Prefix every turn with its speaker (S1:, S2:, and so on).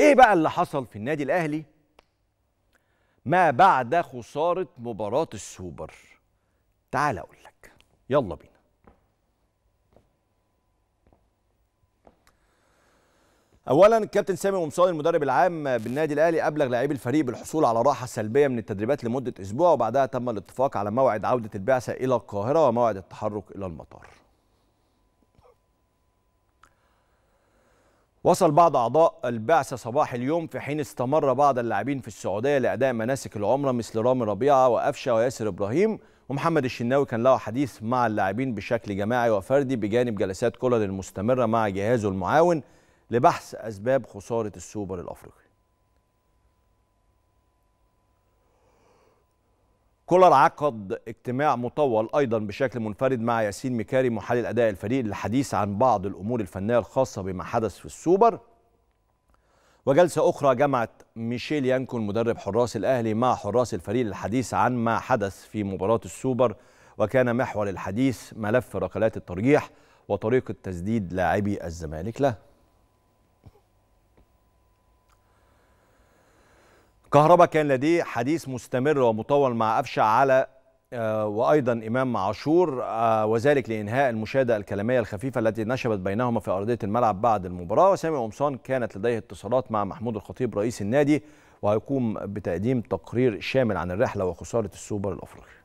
S1: ايه بقى اللي حصل في النادي الاهلي ما بعد خساره مباراه السوبر تعال اقول لك يلا بينا اولا الكابتن سامي ومصاري المدرب العام بالنادي الاهلي ابلغ لاعبي الفريق بالحصول على راحه سلبيه من التدريبات لمده اسبوع وبعدها تم الاتفاق على موعد عوده البعثه الى القاهره وموعد التحرك الى المطار وصل بعض أعضاء البعثة صباح اليوم في حين استمر بعض اللاعبين في السعودية لأداء مناسك العمرة مثل رامي ربيعة وقفشة وياسر إبراهيم ومحمد الشناوي كان له حديث مع اللاعبين بشكل جماعي وفردي بجانب جلسات كولر المستمرة مع جهازه المعاون لبحث أسباب خسارة السوبر الأفريقي كولر عقد اجتماع مطول ايضا بشكل منفرد مع ياسين مكاري محلل اداء الفريق للحديث عن بعض الامور الفنيه الخاصه بما حدث في السوبر وجلسه اخرى جمعت ميشيل يانكون مدرب حراس الاهلي مع حراس الفريق للحديث عن ما حدث في مباراه السوبر وكان محور الحديث ملف ركلات الترجيح وطريقه تسديد لاعبي الزمالك له كهربا كان لديه حديث مستمر ومطول مع أفشع على آه، وأيضا إمام عاشور آه، وذلك لإنهاء المشادة الكلامية الخفيفة التي نشبت بينهما في أرضية الملعب بعد المباراة وسامي قمصان كانت لديه اتصالات مع محمود الخطيب رئيس النادي وهيقوم بتقديم تقرير شامل عن الرحلة وخسارة السوبر الأفريقي